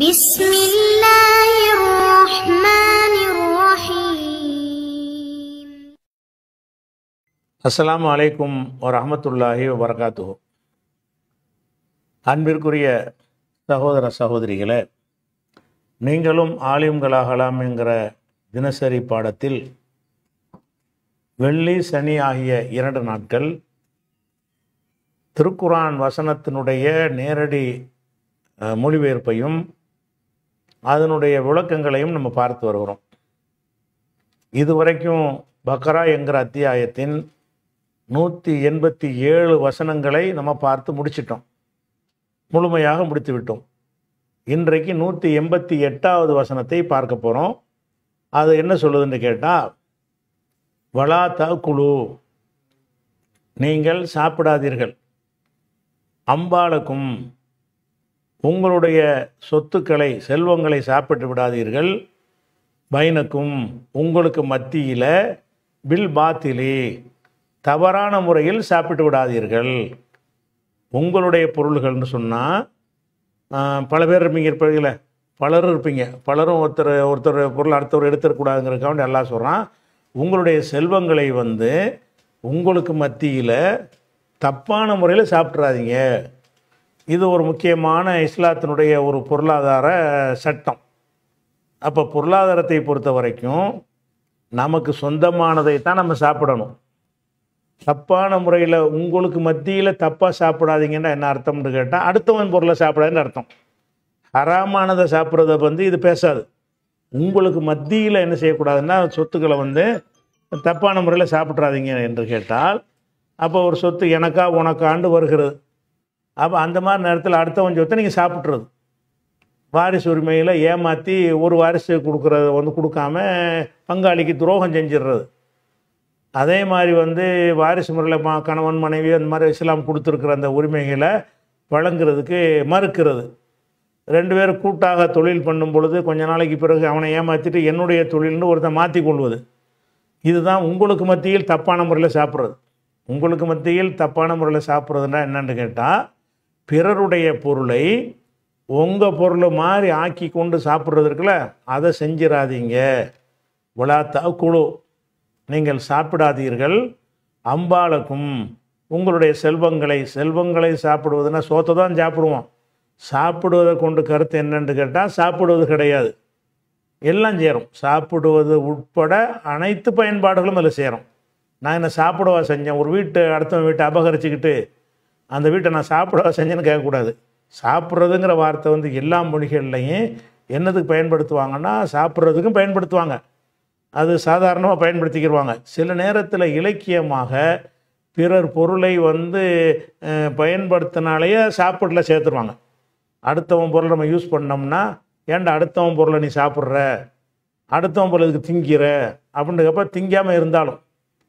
بسم الله الرحمن الرحيم السلام عليكم ورحمة الله وبركاته அன்பிற்குரிய சகோதர சகோதரிகளே நீங்களும் ஆலயங்களாகலாம் என்கிற தினசரி பாடத்தில் வெள்ளி சனி ஆகிய இரண்டு நாட்கள் திருக்குரான் வசனத்தினுடைய நேரடி மொழிபெயர்ப்பையும் அதனுடைய விளக்கங்களையும் நம்ம பார்த்து வருகிறோம் இதுவரைக்கும் பக்ரா என்கிற அத்தியாயத்தின் நூற்றி எண்பத்தி ஏழு வசனங்களை நம்ம பார்த்து முடிச்சிட்டோம் முழுமையாக முடித்து விட்டோம் இன்றைக்கு நூற்றி எண்பத்தி எட்டாவது வசனத்தை பார்க்க போகிறோம் அது என்ன சொல்லுதுன்னு கேட்டால் வலா தாக்குழு நீங்கள் சாப்பிடாதீர்கள் அம்பாளுக்கும் உங்களுடைய சொத்துக்களை செல்வங்களை சாப்பிட்டு விடாதீர்கள் பைனக்கும் உங்களுக்கு மத்தியில் பில் பாத்திலி தவறான முறையில் சாப்பிட்டு விடாதீர்கள் உங்களுடைய பொருள்கள்னு சொன்னால் பல பேர் இருப்பீங்க இருப்பீங்கள பலரும் இருப்பீங்க பலரும் ஒருத்தர் ஒருத்தர் பொருள் அடுத்தவர் எடுத்துடக்கூடாதுங்கிறக்காண்டி எல்லாம் சொல்கிறான் உங்களுடைய செல்வங்களை வந்து உங்களுக்கு மத்தியில் தப்பான முறையில் சாப்பிட்றாதீங்க இது ஒரு முக்கியமான இஸ்லாத்தினுடைய ஒரு பொருளாதார சட்டம் அப்போ பொருளாதாரத்தை பொறுத்த வரைக்கும் நமக்கு சொந்தமானதை தான் நம்ம சாப்பிடணும் தப்பான முறையில் உங்களுக்கு மத்தியில் தப்பாக சாப்பிடாதீங்கன்னா என்ன அர்த்தம்னு கேட்டால் அடுத்தவன் பொருளை சாப்பிடாதுன்னு அர்த்தம் அறாமானதை சாப்பிட்றத வந்து இது பேசாது உங்களுக்கு மத்தியில் என்ன செய்யக்கூடாதுன்னா சொத்துக்களை வந்து தப்பான முறையில் சாப்பிட்றாதீங்க என்று கேட்டால் அப்போ ஒரு சொத்து எனக்கா உனக்காண்டு வருகிறது அப்போ அந்த மாதிரி நேரத்தில் அடுத்தவன் சொத்தை நீங்கள் சாப்பிட்றது வாரிசு உரிமையில் ஏமாற்றி ஒரு வாரிசு கொடுக்குறத வந்து கொடுக்காம பங்காளிக்கு துரோகம் செஞ்சிடுறது அதே மாதிரி வந்து வாரிசு முறையில் மா கணவன் மனைவி அந்த மாதிரி இஸ்லாம் கொடுத்துருக்குற அந்த உரிமைகளை வழங்குறதுக்கு மறுக்கிறது ரெண்டு பேரும் கூட்டாக தொழில் பண்ணும் பொழுது கொஞ்ச நாளைக்கு பிறகு அவனை ஏமாற்றிட்டு என்னுடைய தொழில்னு ஒருத்தன் மாற்றி கொள்வது இதுதான் உங்களுக்கு மத்தியில் தப்பான முறையில் சாப்பிட்றது உங்களுக்கு மத்தியில் தப்பான முறையில் சாப்பிட்றதுன்னா என்னென்னு கேட்டால் பிறருடைய பொருளை உங்கள் பொருளை மாதிரி ஆக்கி கொண்டு சாப்பிட்றது இருக்குல்ல அதை செஞ்சிடாதீங்க விழாத்தா குழு நீங்கள் சாப்பிடாதீர்கள் அம்பாளுக்கும் உங்களுடைய செல்வங்களை செல்வங்களை சாப்பிடுவதுன்னா சோத்தை தான் சாப்பிடுவோம் சாப்பிடுவதை கொண்டு கருத்து என்னென்னு கேட்டால் சாப்பிடுவது கிடையாது எல்லாம் சேரும் சாப்பிடுவது உட்பட அனைத்து பயன்பாடுகளும் அதில் சேரும் நான் என்ன சாப்பிடவா செஞ்சேன் ஒரு வீட்டு அடுத்தவன் வீட்டை அபகரிச்சுக்கிட்டு அந்த வீட்டை நான் சாப்பிட செஞ்சேன்னு கேட்கக்கூடாது சாப்பிட்றதுங்கிற வார்த்தை வந்து எல்லா மொழிகள்லையும் என்னதுக்கு பயன்படுத்துவாங்கன்னா சாப்பிட்றதுக்கும் பயன்படுத்துவாங்க அது சாதாரணமாக பயன்படுத்திக்கிடுவாங்க சில நேரத்தில் இலக்கியமாக பிறர் பொருளை வந்து பயன்படுத்தினாலேயே சாப்பிடல சேர்த்துருவாங்க அடுத்தவன் பொருளை நம்ம யூஸ் பண்ணோம்னா ஏன்டா அடுத்தவன் பொருளை நீ சாப்பிட்ற அடுத்தவன் பொருள் இதுக்கு திங்கிற அப்படின்றப்ப திங்காமல் இருந்தாலும்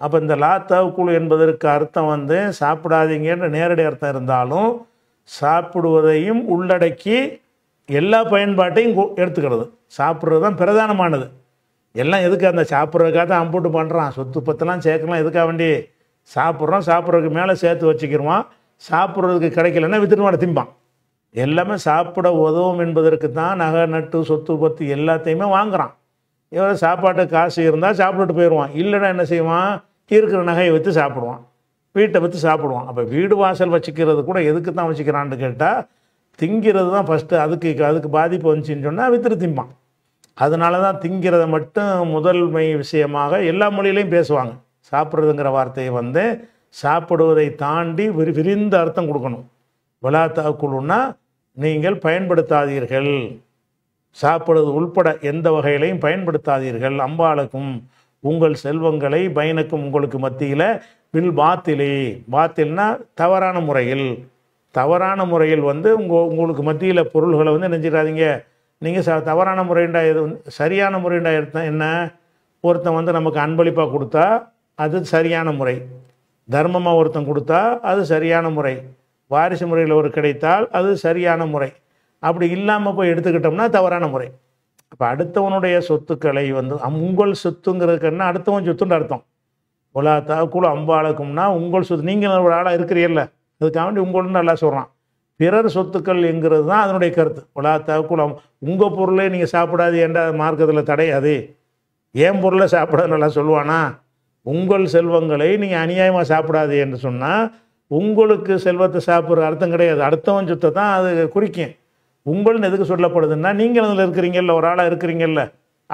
அப்போ இந்த லா தவக்குழு என்பதற்கு அர்த்தம் வந்து சாப்பிடாதீங்கன்ற நேரடி அர்த்தம் இருந்தாலும் சாப்பிடுவதையும் உள்ளடக்கி எல்லா பயன்பாட்டையும் எடுத்துக்கிறது சாப்பிட்றது தான் பிரதானமானது எல்லாம் எதுக்கு அந்த சாப்பிட்றதுக்காக தான் அம்புட்டு பண்ணுறான் சொத்து பத்தெல்லாம் சேர்க்கலாம் எதுக்காக வேண்டி சாப்பிட்றோம் சாப்பிட்றதுக்கு மேலே சேர்த்து வச்சுக்கிறோம் சாப்பிட்றதுக்கு கிடைக்கலன்னா வித்துட்டு திம்பான் எல்லாமே சாப்பிட உதவும் என்பதற்கு தான் நகை நட்டு சொத்து பத்து எல்லாத்தையுமே வாங்குகிறான் இவரை சாப்பாட்டு காசு இருந்தால் சாப்பிட்டுட்டு போயிடுவான் இல்லைன்னா என்ன செய்வான் இருக்கிற நகையை விற்று சாப்பிடுவான் வீட்டை விற்று சாப்பிடுவான் அப்போ வீடு வாசல் வச்சுக்கிறது கூட எதுக்கு தான் வச்சுக்கிறான்னு கேட்டால் திங்கிறது தான் ஃபஸ்ட்டு அதுக்கு அதுக்கு பாதிப்பு வந்துச்சின்னு சொன்னால் வித்திரு திம்பான் அதனால தான் திங்கிறத மட்டும் முதல்மை விஷயமாக எல்லா மொழியிலையும் பேசுவாங்க சாப்பிட்றதுங்கிற வார்த்தையை வந்து சாப்பிடுவதை தாண்டி விரி விரிந்த அர்த்தம் கொடுக்கணும் விழா குழுன்னா நீங்கள் பயன்படுத்தாதீர்கள் சாப்பிடுவது உள்பட எந்த வகையிலையும் பயன்படுத்தாதீர்கள் அம்பாளுக்கும் உங்கள் செல்வங்களை பயனுக்கும் உங்களுக்கு மத்தியில் பில் பாத்திலே பாத்தில்னா தவறான முறையில் தவறான முறையில் வந்து உங்கள் உங்களுக்கு மத்தியில் பொருள்களை வந்து நெஞ்சிடாதீங்க நீங்கள் ச தவறான முறைண்டா எது சரியான முறைண்டா என்ன ஒருத்தன் வந்து நமக்கு அன்பளிப்பாக கொடுத்தா அது சரியான முறை தர்மமாக ஒருத்தன் கொடுத்தா அது சரியான முறை வாரிசு முறையில் ஒரு கிடைத்தால் அது சரியான முறை அப்படி இல்லாமல் போய் எடுத்துக்கிட்டோம்னா தவறான முறை இப்போ அடுத்தவனுடைய சொத்துக்களை வந்து உங்கள் சொத்துங்கிறதுக்குன்னா அடுத்தவன் சொத்துன்னு அர்த்தம் உலா தாக்குழு அம்பாளுக்கும்னா உங்கள் சொத்து நீங்கள் ஒரு ஆளாக இருக்கிறீல்ல அதுக்காக வேண்டி உங்கள்னு நல்லா சொல்கிறான் பிறர் சொத்துக்கள் என்கிறது தான் அதனுடைய கருத்து உலா தாக்குழு உங்கள் பொருளே நீங்கள் சாப்பிடாது என்ற மார்க்கத்தில் தடையாது ஏன் பொருளை சாப்பிட நல்லா சொல்லுவானா உங்கள் செல்வங்களை நீங்கள் அநியாயமாக சாப்பிடாது என்று சொன்னால் உங்களுக்கு செல்வத்தை சாப்பிட்ற அர்த்தம் கிடையாது அடுத்தவன் சொத்தை தான் அது குறிக்கும் உங்கள்னு எதுக்கு சொல்லப்படுதுன்னா நீங்கள் அதில் இருக்கிறீங்கல்ல ஒரு ஆளாக இருக்கிறீங்கல்ல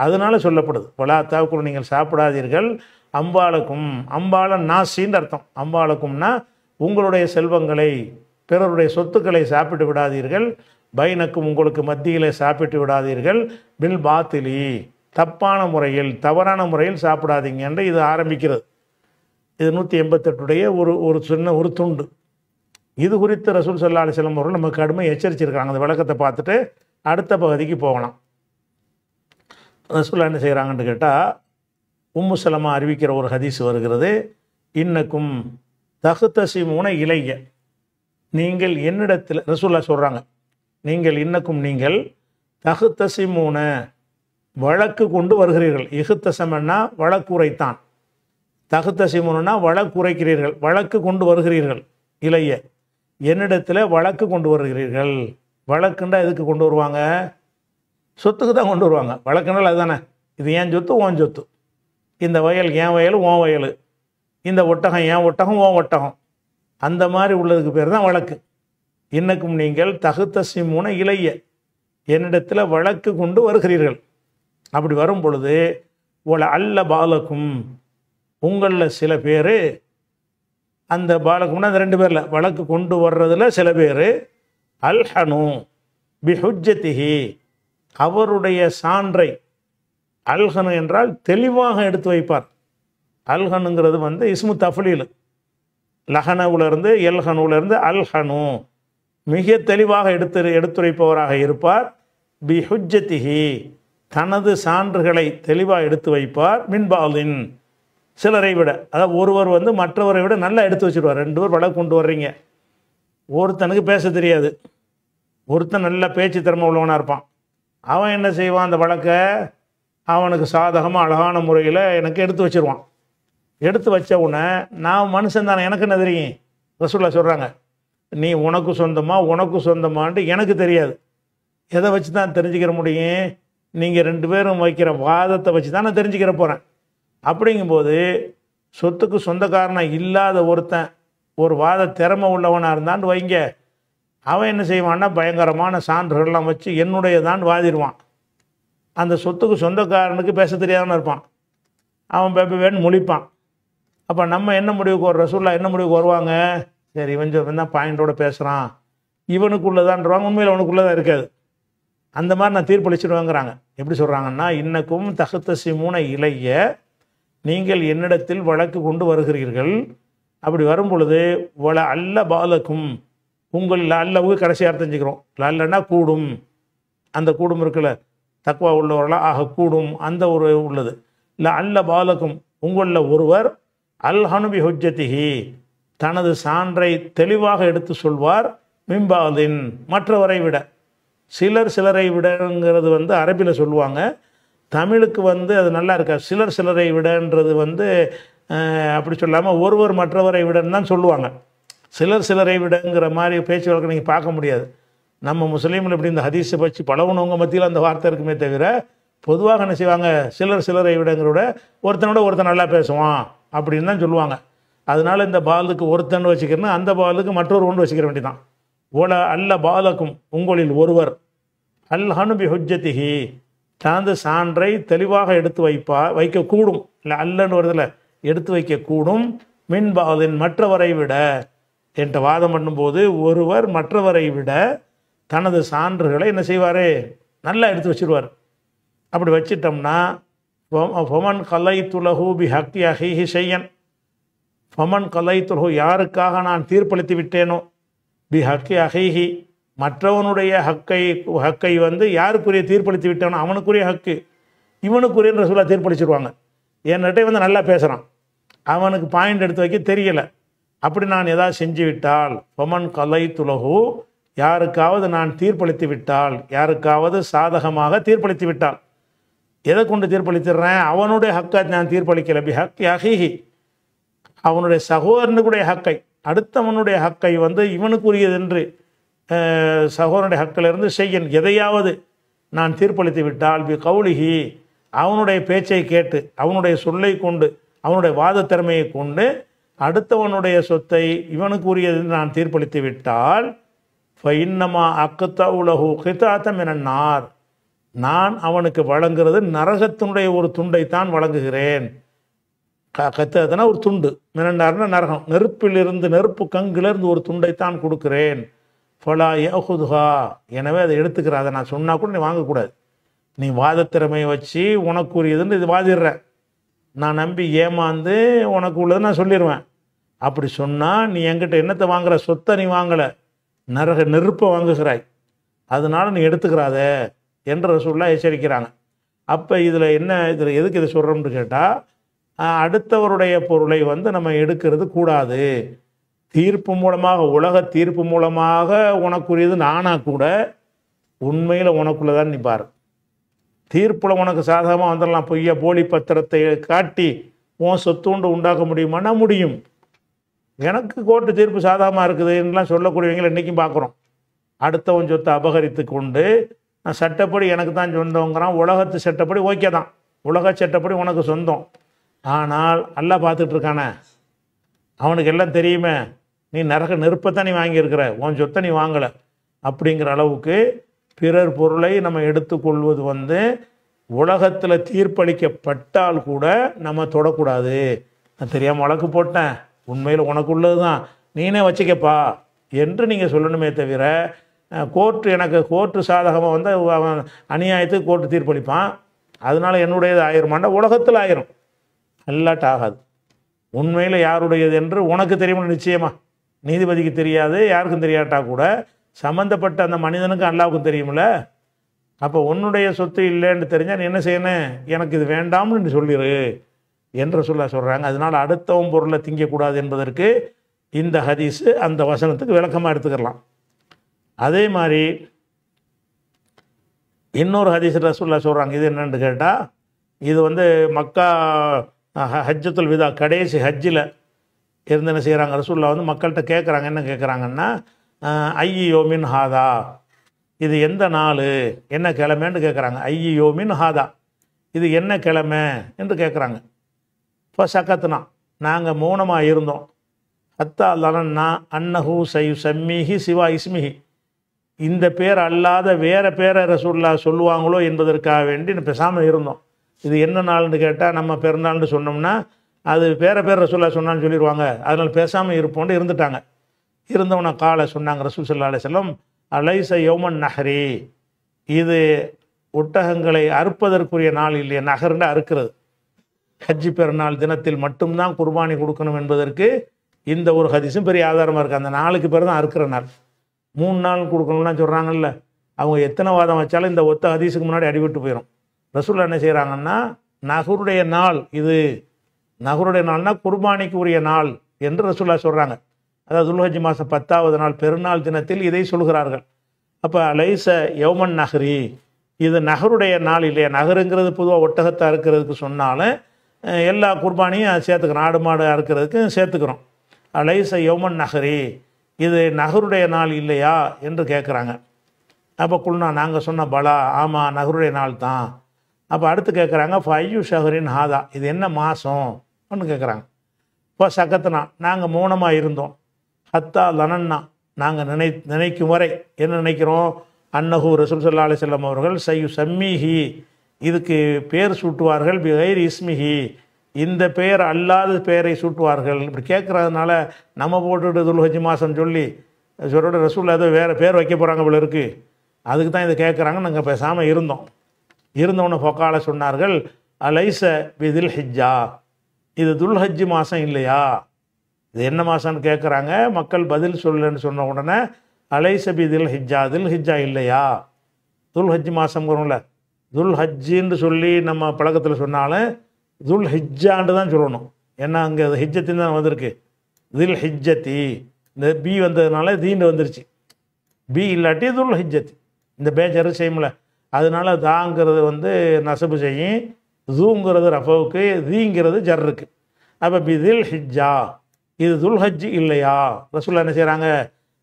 அதனால சொல்லப்படுது பலாத்தாவுக்குள் நீங்கள் சாப்பிடாதீர்கள் அம்பாளுக்கும் அம்பாள நாசின்னு அர்த்தம் அம்பாளுக்கும்னா உங்களுடைய செல்வங்களை பிறருடைய சொத்துக்களை சாப்பிட்டு விடாதீர்கள் பைனக்கும் உங்களுக்கு மத்தியில் சாப்பிட்டு விடாதீர்கள் பில் பாத்திலி தப்பான முறையில் தவறான முறையில் சாப்பிடாதீங்க என்று இது ஆரம்பிக்கிறது இது நூற்றி எண்பத்தெட்டுடைய ஒரு ஒரு சின்ன ஒரு துண்டு இது குறித்து ரசூல் சல்லா அலிஸ்லம் அவர்கள் நமக்கு கடுமையாக எச்சரிச்சிருக்காங்க அந்த விளக்கத்தை பார்த்துட்டு அடுத்த பகுதிக்கு போகலாம் ரசூல்லா என்ன செய்கிறாங்கன்னு கேட்டால் உம்மு சலமா அறிவிக்கிற ஒரு ஹதீஸ் வருகிறது இன்னக்கும் மூனை இலைய நீங்கள் என்னிடத்தில் ரசூல்லா சொல்கிறாங்க நீங்கள் இன்னக்கும் நீங்கள் மூனை வழக்கு கொண்டு வருகிறீர்கள் இகுத்தசம்னா வழக்குரைத்தான் மூணுன்னா வழக்குரைக்கிறீர்கள் வழக்கு கொண்டு வருகிறீர்கள் இலையை என்னிடத்தில் வழக்கு கொண்டு வருகிறீர்கள் வழக்குண்டா எதுக்கு கொண்டு வருவாங்க சொத்துக்கு தான் கொண்டு வருவாங்க வழக்குனால் அதுதானே இது ஏன் சொத்து ஓன் சொத்து இந்த வயல் ஏன் வயல் ஓன் வயல் இந்த ஒட்டகம் ஏன் ஒட்டகம் ஓன் ஒட்டகம் அந்த மாதிரி உள்ளதுக்கு பேர் தான் வழக்கு இன்னக்கும் நீங்கள் தகுத்த சிம்முன இளைய என்னிடத்தில் வழக்கு கொண்டு வருகிறீர்கள் அப்படி வரும் பொழுது உங்களை அல்ல பாலக்கும் உங்களில் சில பேர் அந்த பாலகுமார் அந்த ரெண்டு பேரில் வழக்கு கொண்டு வர்றதில் சில பேர் அல்ஹனு பிஹுஜத்திஹி அவருடைய சான்றை அல்ஹனு என்றால் தெளிவாக எடுத்து வைப்பார் அல்ஹனுங்கிறது வந்து இஸ்மு தஃலீல் லஹனவுலேருந்து எல்ஹனுலேருந்து அல்ஹனு மிக தெளிவாக எடுத்து எடுத்துரைப்பவராக இருப்பார் பிஹுஜத்திஹி தனது சான்றுகளை தெளிவாக எடுத்து வைப்பார் மின்பாலின் சிலரை விட அதாவது ஒருவர் வந்து மற்றவரை விட நல்லா எடுத்து வச்சுருவார் ரெண்டு பேர் படம் கொண்டு வர்றீங்க ஒருத்தனுக்கு பேச தெரியாது ஒருத்தன் நல்ல பேச்சு திறமை உள்ளவனாக இருப்பான் அவன் என்ன செய்வான் அந்த வழக்கை அவனுக்கு சாதகமாக அழகான முறையில் எனக்கு எடுத்து வச்சுருவான் எடுத்து வச்ச உடனே நான் மனுஷன் தானே எனக்கு என்ன தெரியும் ரசூல்லா சொல்கிறாங்க நீ உனக்கு சொந்தமாக உனக்கு சொந்தமான்ட்டு எனக்கு தெரியாது எதை வச்சு தான் தெரிஞ்சுக்கிற முடியும் நீங்கள் ரெண்டு பேரும் வைக்கிற வாதத்தை வச்சு தான் நான் தெரிஞ்சுக்கிற போகிறேன் அப்படிங்கும்போது சொத்துக்கு சொந்தக்காரனாக இல்லாத ஒருத்தன் ஒரு வாத திறமை உள்ளவனாக இருந்தான்னு வைங்க அவன் என்ன செய்வான்னா பயங்கரமான சான்றுகள்லாம் வச்சு என்னுடைய தான் வாதிடுவான் அந்த சொத்துக்கு சொந்தக்காரனுக்கு பேச தெரியாமல் இருப்பான் அவன் வேணும் முழிப்பான் அப்போ நம்ம என்ன முடிவுக்கு ஒரு ரசூல்லா என்ன முடிவுக்கு வருவாங்க சரி இவன் தான் பாயிண்டோட பேசுகிறான் இவனுக்குள்ளே உண்மையில் அவனுக்குள்ளே தான் இருக்காது அந்த மாதிரி நான் தீர்ப்பளிச்சிடுவேங்கிறாங்க எப்படி சொல்கிறாங்கன்னா இன்னக்கும் தகுத்த சிமுனை இலைய நீங்கள் என்னிடத்தில் வழக்கு கொண்டு வருகிறீர்கள் அப்படி வரும் பொழுது வள அல்ல பாலக்கும் உங்கள் லல்லவுக்கு கடைசியாக தெரிஞ்சுக்கிறோம் லல்லன்னா கூடும் அந்த கூடும் இருக்குல்ல தக்குவா உள்ளவர்களாக ஆக கூடும் அந்த ஒரு உள்ளது இல்லை அல்ல பாலக்கும் உங்களில் ஒருவர் அல் ஹனுபி ஹொஜ்ஜத்திகி தனது சான்றை தெளிவாக எடுத்து சொல்வார் மிம்பாலின் மற்றவரை விட சிலர் சிலரை விடங்கிறது வந்து அரபியில் சொல்லுவாங்க தமிழுக்கு வந்து அது நல்லா இருக்கா சிலர் சிலரை விடன்றது வந்து அப்படி சொல்லாமல் ஒருவர் மற்றவரை விடன்னு தான் சொல்லுவாங்க சிலர் சிலரை விடங்கிற மாதிரி பேச்சு வழக்கு நீங்கள் பார்க்க முடியாது நம்ம முஸ்லீமில் இப்படி இந்த ஹதீஸை பற்றி பழகுனவங்க மத்தியில் அந்த வார்த்தை இருக்குமே தவிர பொதுவாக என்ன செய்வாங்க சிலர் சிலரை விடங்கிறோட ஒருத்தனோட ஒருத்தன் நல்லா பேசுவான் அப்படின்னு தான் சொல்லுவாங்க அதனால் இந்த பாலுக்கு ஒருத்தன் வச்சுக்கிறேன்னா அந்த பாலுக்கு மற்றொரு ஒன்று வச்சுக்கிற வேண்டியதான் ஓல அல்ல பாலக்கும் உங்களில் ஒருவர் அல் ஹனுபி ஹுஜ்ஜத்திஹி தனது சான்றை தெளிவாக எடுத்து வைப்பா வைக்கக்கூடும் இல்லை அல்லன்னு வருதுல எடுத்து வைக்கக்கூடும் மின்பாவதின் மற்றவரை விட என்கிட்ட வாதம் பண்ணும்போது ஒருவர் மற்றவரை விட தனது சான்றுகளை என்ன செய்வார் நல்லா எடுத்து வச்சுருவார் அப்படி வச்சிட்டோம்னா ஃபொமன் கலை துலகு பி ஹக்தி அஹிஹி செய்யன் ஃபொமன் கலை துலகு யாருக்காக நான் தீர்ப்பளித்து விட்டேனோ பி ஹக்கி அஹிஹி மற்றவனுடைய ஹக்கை ஹக்கை வந்து யாருக்குரிய தீர்ப்பளித்து விட்டானோ அவனுக்குரிய ஹக்கு இவனுக்குரியன்ற சொல்ல தீர்ப்பளிச்சிருவாங்க என்னட்டே வந்து நல்லா பேசுகிறான் அவனுக்கு பாயிண்ட் எடுத்து வைக்க தெரியலை அப்படி நான் ஏதாவது செஞ்சு விட்டால் பொமன் கலை துலகு யாருக்காவது நான் தீர்ப்பளித்து விட்டால் யாருக்காவது சாதகமாக தீர்ப்பளித்து விட்டால் எதை கொண்டு தீர்ப்பளித்துடுறேன் அவனுடைய ஹக்கை நான் தீர்ப்பளிக்கல பி ஹக் யஹிஹி அவனுடைய சகோதரனுக்குடைய ஹக்கை அடுத்தவனுடைய ஹக்கை வந்து இவனுக்குரியது என்று சகோதரனுடைய ஹக்கிலிருந்து செய்யன் எதையாவது நான் தீர்ப்பளித்து விட்டால் பி கவுளிகி அவனுடைய பேச்சை கேட்டு அவனுடைய சொல்லை கொண்டு அவனுடைய வாத திறமையை கொண்டு அடுத்தவனுடைய சொத்தை இவனுக்கு உரியது நான் தீர்ப்பளித்து விட்டால் ஃபைன்னமா அக்கத்தா உலகு கிதாத்தம் என நார் நான் அவனுக்கு வழங்குறது நரகத்தினுடைய ஒரு துண்டைத்தான் வழங்குகிறேன் கத்ததுனா ஒரு துண்டு மினண்டார்னா நரகம் நெருப்பிலிருந்து நெருப்பு கங்கிலிருந்து ஒரு துண்டைத்தான் கொடுக்கிறேன் ஃபலா ஏஹுதுஹா எனவே அதை எடுத்துக்கிற அதை நான் சொன்னால் கூட நீ வாங்கக்கூடாது நீ வாதத்திறமையை வச்சு உனக்குரியதுன்னு இது வாதிடுறேன் நான் நம்பி ஏமாந்து உனக்கு உள்ளதை நான் சொல்லிடுவேன் அப்படி சொன்னால் நீ என்கிட்ட என்னத்தை வாங்குற சொத்தை நீ வாங்கலை நரக நெருப்பை வாங்குகிறாய் அதனால நீ எடுத்துக்கிறாத என்ற ரசூல்லாம் எச்சரிக்கிறாங்க அப்போ இதில் என்ன இதில் எதுக்கு இதை சொல்கிறோம்னு கேட்டால் அடுத்தவருடைய பொருளை வந்து நம்ம எடுக்கிறது கூடாது தீர்ப்பு மூலமாக உலக தீர்ப்பு மூலமாக உனக்குரியது நானா கூட உண்மையில் உனக்குள்ளே தான் நீ பாரு தீர்ப்பில் உனக்கு சாதகமாக வந்துடலாம் பொய்யா போலி பத்திரத்தை காட்டி உன் சொத்துண்டு உண்டாக்க முடியுமா முடியும் எனக்கு கோர்ட்டு தீர்ப்பு சாதகமாக இருக்குதுன்னெலாம் சொல்லக்கூடியவங்களை இன்றைக்கும் பார்க்குறோம் அடுத்தவன் சொத்தை அபகரித்து கொண்டு நான் சட்டப்படி எனக்கு தான் சொந்தங்கிறான் உலகத்து சட்டப்படி ஓகே தான் உலக சட்டப்படி உனக்கு சொந்தம் ஆனால் நல்லா பார்த்துட்ருக்கானே அவனுக்கு எல்லாம் தெரியுமே நீ நரக நெருப்பை தான் நீ வாங்கியிருக்கிற உன் சொத்தை நீ வாங்கலை அப்படிங்கிற அளவுக்கு பிறர் பொருளை நம்ம எடுத்துக்கொள்வது வந்து உலகத்தில் தீர்ப்பளிக்கப்பட்டால் கூட நம்ம தொடக்கூடாது நான் தெரியாமல் வழக்கு போட்டேன் உண்மையில் உனக்குள்ளது தான் நீனே வச்சுக்கப்பா என்று நீங்கள் சொல்லணுமே தவிர கோர்ட்டு எனக்கு கோர்ட்டு சாதகமாக வந்து அவன் அநியாயத்துக்கு கோர்ட்டு தீர்ப்பளிப்பான் அதனால் என்னுடையது ஆயிரமாண்டா உலகத்தில் ஆயிரும் நல்லாட்ட ஆகாது உண்மையில் யாருடையது என்று உனக்கு தெரியுமா நிச்சயமாக நீதிபதிக்கு தெரியாது யாருக்கும் தெரியாட்டா கூட சம்மந்தப்பட்ட அந்த மனிதனுக்கும் அல்லாவுக்கும் தெரியுமில்ல அப்போ உன்னுடைய சொத்து இல்லைன்னு தெரிஞ்சால் நீ என்ன செய்யணும் எனக்கு இது வேண்டாம்னு சொல்லிடு என்று சொல்ல சொல்கிறாங்க அதனால் அடுத்தவும் பொருளை திங்கக்கூடாது என்பதற்கு இந்த ஹதீஸு அந்த வசனத்துக்கு விளக்கமாக எடுத்துக்கலாம் அதே மாதிரி இன்னொரு ஹதீஸ் ரசூல்லா சொல்கிறாங்க இது என்னென்னு கேட்டால் இது வந்து மக்கா ஹஜ்ஜத்துல் விதா கடைசி ஹஜ்ஜில் இருந்து என்ன செய்கிறாங்க ரசூல்லா வந்து மக்கள்கிட்ட கேட்குறாங்க என்ன கேட்குறாங்கன்னா ஐயோ மின் ஹாதா இது எந்த நாள் என்ன கிழமைன்னு கேட்குறாங்க ஐயோ மின் ஹாதா இது என்ன கிழமை என்று கேட்குறாங்க இப்போ சக்கத்துனா நாங்கள் மௌனமாக இருந்தோம் அத்தா அல்லானா அன்னஹு சை சம்மிஹி சிவா இஸ்மிஹி இந்த பேர் அல்லாத வேறு பேரை ரசூல்லா சொல்லுவாங்களோ என்பதற்காக வேண்டி பேசாமல் இருந்தோம் இது என்ன நாள்னு கேட்டால் நம்ம பிறந்தாள்னு சொன்னோம்னா அது பேர பேர் ரசூல்லா சொன்னான்னு சொல்லிடுவாங்க அதனால் பேசாமல் இருப்போன்னு இருந்துட்டாங்க இருந்தவனை காலை சொன்னாங்க ரசூல் சல்லா செல்லம் அலைச யோமன் நகரி இது ஒட்டகங்களை அறுப்பதற்குரிய நாள் இல்லையே நகர்ன்னு அறுக்கிறது ஹஜ்ஜி பெருநாள் தினத்தில் மட்டும்தான் குர்பானி கொடுக்கணும் என்பதற்கு இந்த ஒரு ஹதிசும் பெரிய ஆதாரமாக இருக்குது அந்த நாளுக்கு பேர் தான் அறுக்கிற நாள் மூணு நாள் கொடுக்கணும்னா சொல்கிறாங்கல்ல அவங்க எத்தனை வாதம் வச்சாலும் இந்த ஒத்த ஹதீஸுக்கு முன்னாடி அடிபட்டு போயிடும் ரசூல் என்ன செய்கிறாங்கன்னா நகருடைய நாள் இது நகருடைய நாள்னா குர்பானிக்கு உரிய நாள் என்று ரசூல்லா சொல்கிறாங்க அதாவது துல்ஹஜி மாதம் பத்தாவது நாள் பெருநாள் தினத்தில் இதை சொல்கிறார்கள் அப்போ லைச யோமன் நகரி இது நகருடைய நாள் இல்லையா நகருங்கிறது பொதுவாக ஒட்டகத்தை அறுக்கிறதுக்கு சொன்னாலும் எல்லா குர்பானியும் சேர்த்துக்கிறோம் ஆடு மாடு அறுக்கிறதுக்கு சேர்த்துக்கிறோம் லைச யோமன் நகரி இது நகருடைய நாள் இல்லையா என்று கேட்குறாங்க அப்போ குல்னா நாங்கள் சொன்ன பலா ஆமாம் நகருடைய நாள் தான் அப்போ அடுத்து கேட்குறாங்க ஃபையு ஷஹரின் ஹாதா இது என்ன மாதம் ஒன்று கேட்குறாங்க இப்போ சகத்தனா நாங்கள் மௌனமாக இருந்தோம் ஹத்தா லனன்னா நாங்கள் நினை நினைக்கும் வரை என்ன நினைக்கிறோம் அன்னஹூ ரசூல் சல்லா அலிசல்லம் அவர்கள் சையு சம்மிஹி இதுக்கு பேர் சூட்டுவார்கள் பிகைர் இஸ்மிஹி இந்த பெயர் அல்லாத பெயரை சூட்டுவார்கள் இப்படி கேட்குறதுனால நம்ம போட்டுட்டு துல்ஹஜி மாதம் சொல்லி சொல்லோட ரசூல் ஏதோ வேறு பேர் வைக்க போகிறாங்க இவ்வளோ இருக்குது அதுக்கு தான் இதை கேட்குறாங்க நாங்கள் பேசாமல் இருந்தோம் இருந்தவொன்னே பொக்கால சொன்னார்கள் அலைச பிதில் ஹிஜ்ஜா இது துல்ஹஜ்ஜி மாதம் இல்லையா இது என்ன மாதம்னு கேட்குறாங்க மக்கள் பதில் சொல்லுன்னு சொன்ன உடனே அலைசபி தில் ஹிஜ்ஜா தில் ஹிஜ்ஜா இல்லையா துல்ஹஜ்ஜி மாதம் வரும்ல துல்ஹஜ்ஜின்னு சொல்லி நம்ம பழக்கத்தில் சொன்னாலும் துல் ஹிஜ்ஜான்னு தான் சொல்லணும் ஏன்னா அங்கே ஹிஜ்ஜத்தின் தான் வந்திருக்கு தில் ஹிஜ்ஜத்தி இந்த பி வந்ததுனால தீண்டு வந்துருச்சு பி இல்லாட்டி துல் ஹிஜ்ஜத்தி இந்த பேச்சரு செய்யும்ல அதனால தாங்கிறது வந்து நசபு செய்யும் ஜூங்கிறது ரஃபவுக்கு ஜீங்கிறது ஜர்ருக்கு அப்போ பிதில் ஹிஜ்ஜா இது துல்ஹஜ் இல்லையா ரசூல்லா என்ன செய்கிறாங்க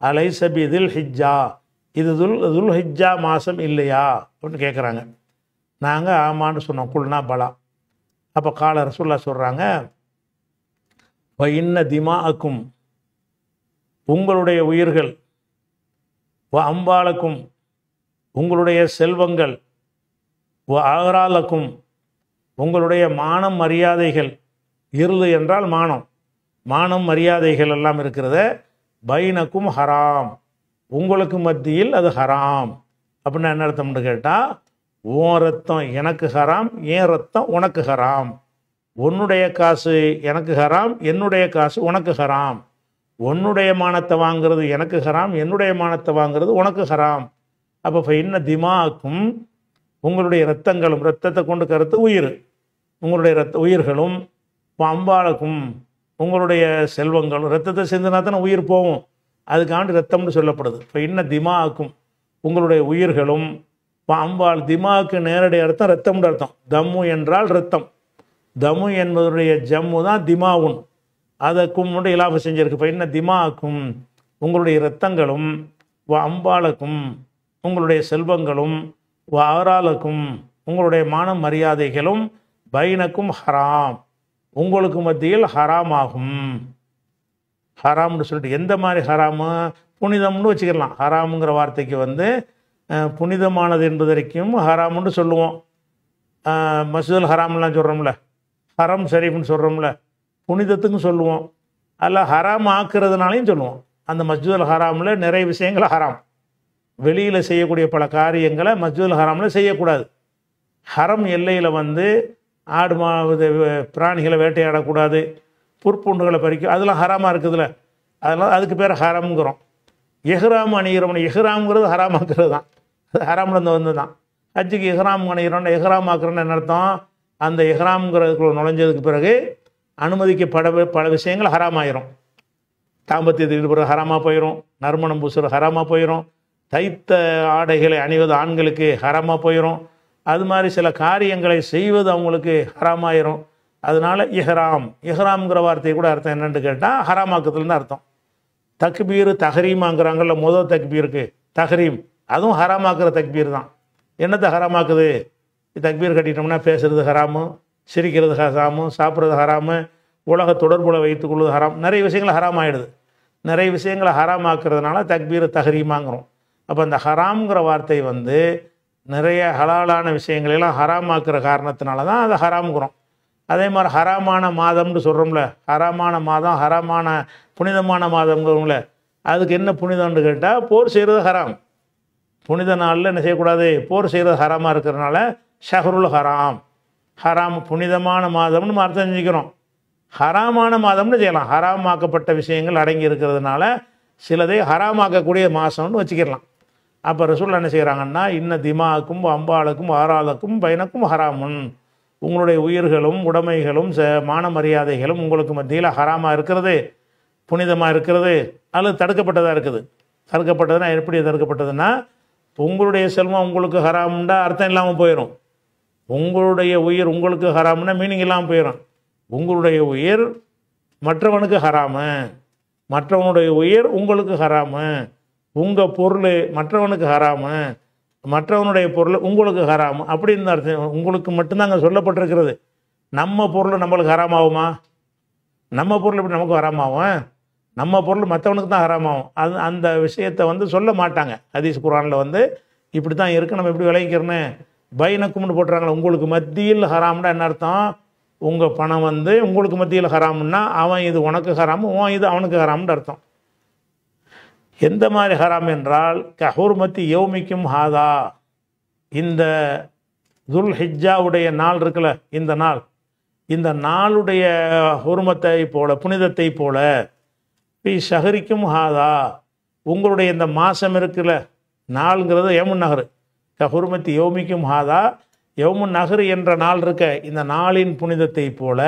அலை சபிதில் ஹிஜ்ஜா இது துல் துல் ஹிஜ்ஜா மாதம் இல்லையா அப்படின்னு கேட்குறாங்க நாங்கள் ஆமான்னு சொன்னோம் குல்னா பலா அப்போ கால ரசூல்லா சொல்கிறாங்க இப்போ இன்ன திமா அக்கும் உங்களுடைய உயிர்கள் அம்பாளுக்கும் உங்களுடைய செல்வங்கள் ஆராலக்கும் உங்களுடைய மானம் மரியாதைகள் இருது என்றால் மானம் மானம் மரியாதைகள் எல்லாம் இருக்கிறத பைனக்கும் ஹராம் உங்களுக்கு மத்தியில் அது ஹராம் அப்படின்னா என்ன அர்த்தம்னு கேட்டால் உன் ரத்தம் எனக்கு ஹராம் என் ரத்தம் உனக்கு ஹராம் உன்னுடைய காசு எனக்கு ஹராம் என்னுடைய காசு உனக்கு ஹராம் உன்னுடைய மானத்தை வாங்கிறது எனக்கு ஹராம் என்னுடைய மானத்தை வாங்கிறது உனக்கு ஹராம் அப்போ இன்னும் திமாக்கும் உங்களுடைய ரத்தங்களும் ரத்தத்தை கொண்டு கருத்து உயிர் உங்களுடைய ரத்த உயிர்களும் அம்பாளுக்கும் உங்களுடைய செல்வங்களும் ரத்தத்தை சேர்ந்தனா தானே உயிர் போகும் அதுக்காண்டு ரத்தம்னு சொல்லப்படுது இப்போ என்ன திமாக்கும் உங்களுடைய உயிர்களும் அம்பாள் திமாவுக்கு நேரடி அர்த்தம் ரத்தம்னு அர்த்தம் தம்மு என்றால் ரத்தம் தமு என்பதுடைய ஜம்மு தான் திமாவுன் அதற்கும் உண்டு இலாபம் செஞ்சிருக்கு இப்போ என்ன திமாக்கும் உங்களுடைய ரத்தங்களும் அம்பாளுக்கும் உங்களுடைய செல்வங்களும் ஆராலுக்கும் உங்களுடைய மான மரியாதைகளும் பைனக்கும் ஹராம் உங்களுக்கு மத்தியில் ஹராம் ஆகும் ஹராம்னு சொல்லிட்டு எந்த மாதிரி ஹராமு புனிதம்னு வச்சுக்கலாம் ஹராமுங்கிற வார்த்தைக்கு வந்து புனிதமானது என்பதற்கும் வரைக்கும் ஹராம்னு சொல்லுவோம் மசூதல் ஹராம்லாம் சொல்கிறோம்ல ஹரம் ஷரீஃப்னு சொல்கிறோம்ல புனிதத்துக்கும் சொல்லுவோம் அதில் ஹராம் ஆக்குறதுனாலையும் சொல்லுவோம் அந்த மஸ்ஜூல் ஹராமில் நிறைய விஷயங்களை ஹராம் வெளியில் செய்யக்கூடிய பல காரியங்களை மஸ்ஜூல் ஹராமில் செய்யக்கூடாது ஹரம் எல்லையில் வந்து ஆடு மா இது பிராணிகளை வேட்டையாடக்கூடாது புற்புண்டுகளை பறிக்க அதெல்லாம் ஹராமாக இருக்குதுல்ல அதெல்லாம் அதுக்கு பேர் ஹராம்ங்கிறோம் எஹ்ராம் அணிகிறோம்னு எஹ்ராம்ங்கிறது ஹராமாக்குறது தான் அது ஹராம்லேருந்து வந்து தான் ஹஜ்ஜுக்கு எஹ்ராம் அணிகிறோம்னா எஹ்ராம் ஆக்குறோன்னு என்ன அர்த்தம் அந்த எஹ்ராம்ங்கிறதுக்குள்ள நுழைஞ்சதுக்கு பிறகு அனுமதிக்கப்பட பல விஷயங்கள் ஹராமாயிரும் தாம்பத்தியத்தில் ஈடுபடுறது ஹராமாக போயிடும் நறுமணம் பூசுறது ஹராமாக போயிடும் தைத்த ஆடைகளை அணிவது ஆண்களுக்கு ஹராமாக போயிடும் அது மாதிரி சில காரியங்களை செய்வது அவங்களுக்கு ஹராமாயிரும் அதனால் இஹ்ராம் இஹ்ராம்ங்கிற வார்த்தை கூட அர்த்தம் என்னென்னு கேட்டால் ஹராமாக்கத்துலன்னு அர்த்தம் தக்பீர் தஹரீமாங்கிறாங்கல்ல முதல் தக்பீருக்கு தஹரீம் அதுவும் ஹராமாக்குற தக்பீர் தான் என்னத்தை ஹராமாக்குது தக்பீர் கட்டிட்டோம்னா பேசுகிறது ஹராமு சிரிக்கிறது ஹராமு சாப்பிட்றது ஹராமு உலக தொடர்புல கொள்வது ஹராம் நிறைய விஷயங்களை ஹராம் ஆகிடுது நிறைய விஷயங்களை ஹராமாக்குறதுனால தக்பீர் தஹரீமாங்கிறோம் அப்போ அந்த ஹராம்ங்கிற வார்த்தை வந்து நிறைய ஹலாலான விஷயங்களெல்லாம் ஹராமாக்குற காரணத்தினால தான் அதை ஹராம்ங்கிறோம் அதே மாதிரி ஹராமான மாதம்னு சொல்கிறோம்ல ஹராமான மாதம் ஹராமான புனிதமான மாதம்ங்கிறோம்ல அதுக்கு என்ன புனிதம்னு கேட்டால் போர் செய்கிறது ஹராம் புனித நாளில் என்ன செய்யக்கூடாது போர் செய்கிறது ஹராமாக இருக்கிறனால ஷஹருல் ஹராம் ஹராம் புனிதமான மாதம்னு மறுத்து செஞ்சுக்கிறோம் ஹராமான மாதம்னு செய்யலாம் ஹராமாக்கப்பட்ட விஷயங்கள் அடங்கி இருக்கிறதுனால சிலதை ஹராமாக்கக்கூடிய மாதம்னு வச்சுக்கிடலாம் அப்போ ரசூல் என்ன செய்கிறாங்கன்னா இன்ன திமாக்கும் அம்பாளுக்கும் ஆறாளுக்கும் பயனுக்கும் ஹராமுன் உங்களுடைய உயிர்களும் உடைமைகளும் ச மான மரியாதைகளும் உங்களுக்கு மத்தியில் ஹராமாக இருக்கிறது புனிதமாக இருக்கிறது அல்லது தடுக்கப்பட்டதாக இருக்குது தடுக்கப்பட்டதுன்னா எப்படி தடுக்கப்பட்டதுன்னா உங்களுடைய செல்வம் உங்களுக்கு ஹராம்டா அர்த்தம் இல்லாமல் போயிடும் உங்களுடைய உயிர் உங்களுக்கு ஹராம்னா மீனிங் இல்லாமல் போயிடும் உங்களுடைய உயிர் மற்றவனுக்கு ஹராமு மற்றவனுடைய உயிர் உங்களுக்கு ஹராமு உங்கள் பொருள் மற்றவனுக்கு ஹராமு மற்றவனுடைய பொருள் உங்களுக்கு ஹராமு அப்படின்னு அர்த்தம் உங்களுக்கு மட்டும்தாங்க சொல்லப்பட்டிருக்கிறது நம்ம பொருள் நம்மளுக்கு ஹராமாகுமா நம்ம பொருள் எப்படி நமக்கு ஹராமாகும் நம்ம பொருள் மற்றவனுக்கு தான் ஹராமாகும் அது அந்த விஷயத்தை வந்து சொல்ல மாட்டாங்க ஹதீஸ் குரானில் வந்து இப்படி தான் இருக்குது நம்ம எப்படி விளைவிக்கிறோன்னு பைனக்கும்னு போட்டுறாங்களே உங்களுக்கு மத்தியில் ஹராம்னா என்ன அர்த்தம் உங்கள் பணம் வந்து உங்களுக்கு மத்தியில் ஹராம்னா அவன் இது உனக்கு ஹராமும் உன் இது அவனுக்கு ஹராம்னு அர்த்தம் எந்த மாதிரி ஹராம் என்றால் கஹூர்மத்தி யோமிக்கும் ஹாதா இந்த துல் ஹிஜ்ஜாவுடைய நாள் இருக்குல்ல இந்த நாள் இந்த நாளுடைய ஹுருமத்தை போல புனிதத்தை போல பி ஷஹரிக்கும் ஹாதா உங்களுடைய இந்த மாதம் இருக்குல்ல நாளுங்கிறது யமுன் நகர் கஹுர்மத்தி யோமிக்கும் ஹாதா யமுன் நகர் என்ற நாள் இருக்க இந்த நாளின் புனிதத்தை போல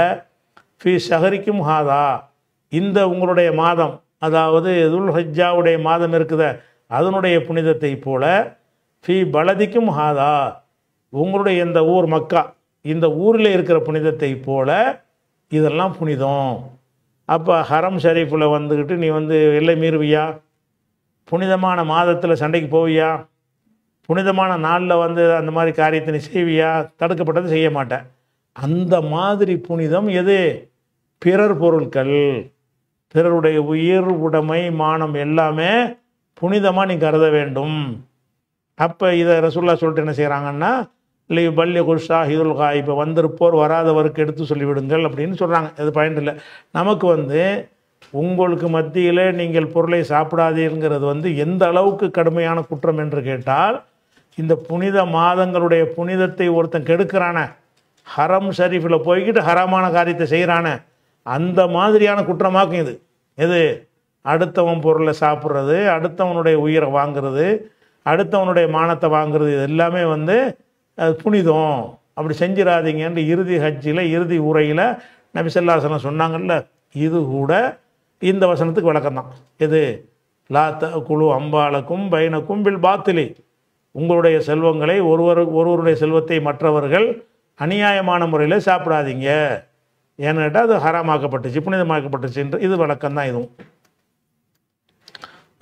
பி ஷஹரிக்கும் ஹாதா இந்த உங்களுடைய மாதம் அதாவது ஹஜ்ஜாவுடைய மாதம் இருக்குத அதனுடைய புனிதத்தை போல ஃபி பலதிக்கும் ஹாதா உங்களுடைய இந்த ஊர் மக்கா இந்த ஊரில் இருக்கிற புனிதத்தை போல இதெல்லாம் புனிதம் அப்போ ஹரம் ஷரீஃபில் வந்துக்கிட்டு நீ வந்து எல்லை மீறுவியா புனிதமான மாதத்தில் சண்டைக்கு போவியா புனிதமான நாளில் வந்து அந்த மாதிரி காரியத்தை நீ செய்வியா தடுக்கப்பட்டது செய்ய மாட்டேன் அந்த மாதிரி புனிதம் எது பிறர் பொருட்கள் பிறருடைய உயிர் உடைமை மானம் எல்லாமே புனிதமாக நீ கருத வேண்டும் அப்போ இதை ரசுல்லா சொல்லிட்டு என்ன செய்கிறாங்கன்னா இல்லை பள்ளி குஷா ஹிதுல்கா இப்போ வந்திருப்போர் வராதவருக்கு எடுத்து சொல்லிவிடுங்கள் அப்படின்னு சொல்கிறாங்க அது பயன் இல்லை நமக்கு வந்து உங்களுக்கு மத்தியில் நீங்கள் பொருளை சாப்பிடாதீங்கிறது வந்து எந்த அளவுக்கு கடுமையான குற்றம் என்று கேட்டால் இந்த புனித மாதங்களுடைய புனிதத்தை ஒருத்தன் கெடுக்கிறான ஹரம் ஷரீஃபில் போய்கிட்டு ஹரமான காரியத்தை செய்கிறானே அந்த மாதிரியான குற்றமாக்கும் இது எது அடுத்தவன் பொருளை சாப்பிட்றது அடுத்தவனுடைய உயிரை வாங்கிறது அடுத்தவனுடைய மானத்தை வாங்கிறது இது எல்லாமே வந்து புனிதம் அப்படி செஞ்சிடாதீங்கன்ற இறுதி ஹஜ்ஜில் இறுதி உரையில் நபிசல்லாசனம் சொன்னாங்கல்ல இது கூட இந்த வசனத்துக்கு விளக்கம் தான் எது லாத்த குழு அம்பாளுக்கும் பைனக்கும் பில் பாத்திலி உங்களுடைய செல்வங்களை ஒருவர் ஒருவருடைய செல்வத்தை மற்றவர்கள் அநியாயமான முறையில் சாப்பிடாதீங்க ஏன்னு கேட்டால் அது ஹராமாக்கப்பட்டுச்சு புனிதமாக்கப்பட்டுச்சுன்ற இது வழக்கம் தான் இதுவும்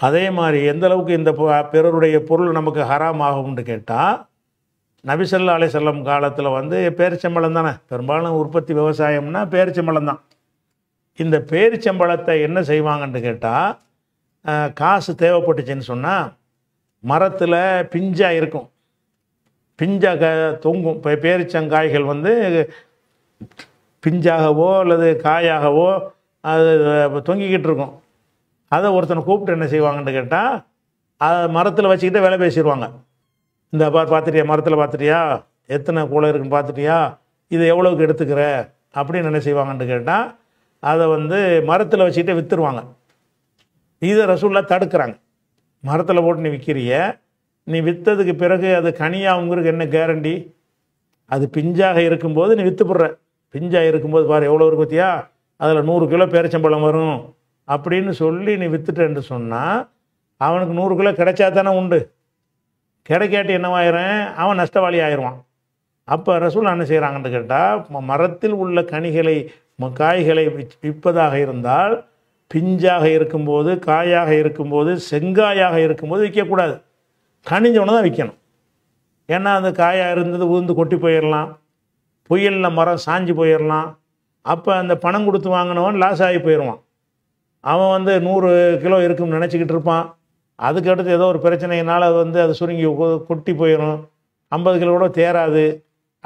அதே மாதிரி எந்த அளவுக்கு இந்த பிறருடைய பொருள் நமக்கு ஹராம் ஆகும்னு கேட்டால் நபிசல்லா அலை செல்லம் காலத்தில் வந்து பேரிச்சம்பளம் தானே பெரும்பாலும் உற்பத்தி விவசாயம்னா பேரிச்சம்பளம் தான் இந்த பேரிச்சம்பளத்தை என்ன செய்வாங்கன்னு கேட்டால் காசு தேவைப்பட்டுச்சுன்னு சொன்னால் மரத்தில் பிஞ்சா இருக்கும் பிஞ்சா க தொங்கும் இப்போ பேரிச்சங்காய்கள் வந்து பிஞ்சாகவோ அல்லது காயாகவோ அது தொங்கிக்கிட்டு இருக்கும் அதை ஒருத்தனை கூப்பிட்டு என்ன செய்வாங்கன்னு கேட்டால் அதை மரத்தில் வச்சுக்கிட்டு வேலை பேசிடுவாங்க இந்த பார் பார்த்துட்டியா மரத்தில் பார்த்துட்டியா எத்தனை கூளை இருக்குன்னு பார்த்துட்டியா இதை எவ்வளோக்கு எடுத்துக்கிற அப்படின்னு என்ன செய்வாங்கன்னு கேட்டால் அதை வந்து மரத்தில் வச்சுக்கிட்டே விற்றுருவாங்க இதை ரசூல்லா தடுக்கிறாங்க மரத்தில் போட்டு நீ விற்கிறிய நீ விற்றதுக்கு பிறகு அது உங்களுக்கு என்ன கேரண்டி அது பிஞ்சாக இருக்கும்போது நீ விற்று போடுற பிஞ்சாக இருக்கும்போது பாரு எவ்வளோ இருக்கு பார்த்தியா அதில் நூறு கிலோ பேரச்சம்பழம் வரும் அப்படின்னு சொல்லி நீ வித்துட்டேன்னு சொன்னால் அவனுக்கு நூறு கிலோ கிடைச்சா தானே உண்டு கிடைக்காட்டி என்னவாயிரேன் அவன் நஷ்டவாளி ஆயிடுவான் அப்போ ரசூல் என்ன செய்கிறாங்கன்னு கேட்டால் மரத்தில் உள்ள கனிகளை காய்களை விற்பதாக இருந்தால் பிஞ்சாக இருக்கும்போது காயாக இருக்கும்போது செங்காயாக இருக்கும்போது விற்கக்கூடாது கனிஞ்சவனை தான் விற்கணும் ஏன்னா அந்த காயாக இருந்தது உழுந்து கொட்டி போயிடலாம் புயலில் மரம் சாஞ்சு போயிடலாம் அப்போ அந்த பணம் கொடுத்து வாங்கினவன் லாஸ் ஆகி போயிடுவான் அவன் வந்து நூறு கிலோ இருக்குன்னு நினச்சிக்கிட்டு இருப்பான் அதுக்கடுத்து ஏதோ ஒரு பிரச்சனையினால் அது வந்து அது சுருங்கி கொட்டி போயிடும் ஐம்பது கிலோ கூட தேராது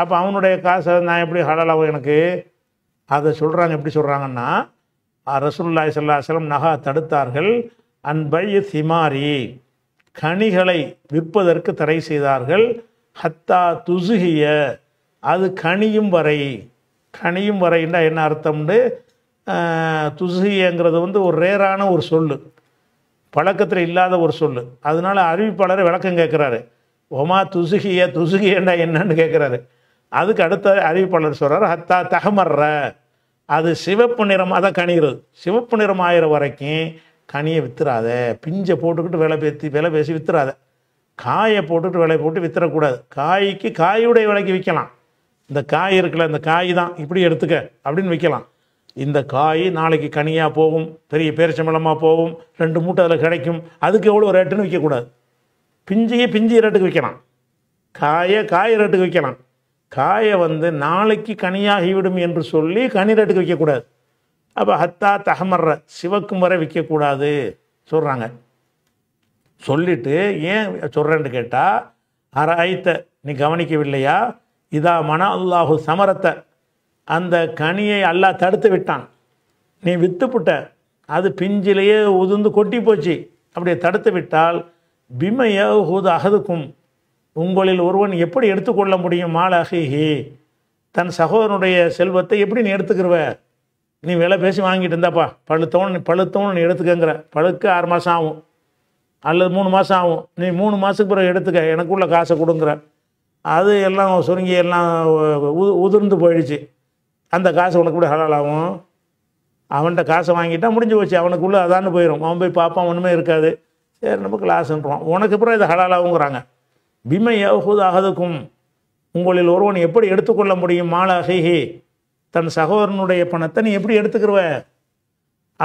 அப்போ அவனுடைய காசை நான் எப்படி ஹலாலாகும் எனக்கு அதை சொல்கிறாங்க எப்படி சொல்கிறாங்கன்னா சல்லா சலம் நகா தடுத்தார்கள் அன்பைய சிமாரி கனிகளை விற்பதற்கு தடை செய்தார்கள் ஹத்தா துசுகிய அது கனியும் வரை கனியும் வரைன்னா என்ன அர்த்தம்னு துசியங்கிறது வந்து ஒரு ரேரான ஒரு சொல் பழக்கத்தில் இல்லாத ஒரு சொல் அதனால் அறிவிப்பாளர் விளக்கம் கேட்குறாரு ஒமா துசுகிய துசுகியண்டா என்னன்னு கேட்குறாரு அதுக்கு அடுத்த அறிவிப்பாளர் சொல்கிறார் ஹத்தா தகமர்ற அது சிவப்பு நிறம் அதை கணிகிறது சிவப்பு நிறம் ஆகிற வரைக்கும் கனியை வித்துறாத பிஞ்சை போட்டுக்கிட்டு விலை பேத்தி விலை பேசி வித்துறாத காயை போட்டுக்கிட்டு விலை போட்டு வித்துறக்கூடாது காய்க்கு காயுடைய விலைக்கு விற்கலாம் இந்த காய் இருக்குல்ல இந்த காய் தான் இப்படி எடுத்துக்க அப்படின்னு வைக்கலாம் இந்த காய் நாளைக்கு கனியாக போகும் பெரிய பேரிச்சம்பளமாக போகும் ரெண்டு மூட்டை அதில் கிடைக்கும் அதுக்கு எவ்வளோ ரேட்டுன்னு விற்கக்கூடாது பிஞ்சியே பிஞ்சி ரேட்டுக்கு விற்கலாம் காயை காய் ரேட்டுக்கு விற்கலாம் காயை வந்து நாளைக்கு கனியாகிவிடும் என்று சொல்லி கனி ரேட்டுக்கு விற்கக்கூடாது அப்போ ஹத்தா தகமர்ற சிவக்கும் வரை விற்கக்கூடாது சொல்கிறாங்க சொல்லிவிட்டு ஏன் சொல்கிறேன்னு கேட்டால் அரை ஐத்த நீ கவனிக்கவில்லையா இதா மன அல்லாஹு சமரத்தை அந்த கனியை அல்லாஹ் தடுத்து விட்டான் நீ வித்துப்புட்ட அது பிஞ்சிலேயே உதிர்ந்து கொட்டி போச்சு அப்படியே தடுத்து விட்டால் பிமைய அகதுக்கும் உங்களில் ஒருவன் எப்படி எடுத்துக்கொள்ள முடியும் மால் தன் சகோதரனுடைய செல்வத்தை எப்படி நீ எடுத்துக்கிறவ நீ விலை பேசி வாங்கிட்டு இருந்தாப்பா பழுத்தவனு நீ பழுத்தவனு நீ எடுத்துக்கங்கிற பழுக்க ஆறு மாதம் ஆகும் அல்லது மூணு மாதம் ஆகும் நீ மூணு மாதத்துக்கு பிறகு எடுத்துக்க எனக்குள்ள காசை கொடுங்குற அது எல்லாம் சுருங்கி எல்லாம் உதிர்ந்து போயிடுச்சு அந்த காசு உனக்கு கூட ஹலாலாகும் அவன்கிட்ட காசை வாங்கிட்டா முடிஞ்சு போச்சு அவனுக்குள்ளே அதான்னு போயிடும் அவன் போய் பார்ப்பான் ஒன்றுமே இருக்காது சரி நமக்கு லாஸ்ன்றான் உனக்கு அப்புறம் இதை ஹலாலாகுங்கிறாங்க பிம்மை யகுது உங்களில் ஒருவன் எப்படி எடுத்துக்கொள்ள முடியும் மாலாகிஹி தன் சகோதரனுடைய பணத்தை நீ எப்படி எடுத்துக்கிருவ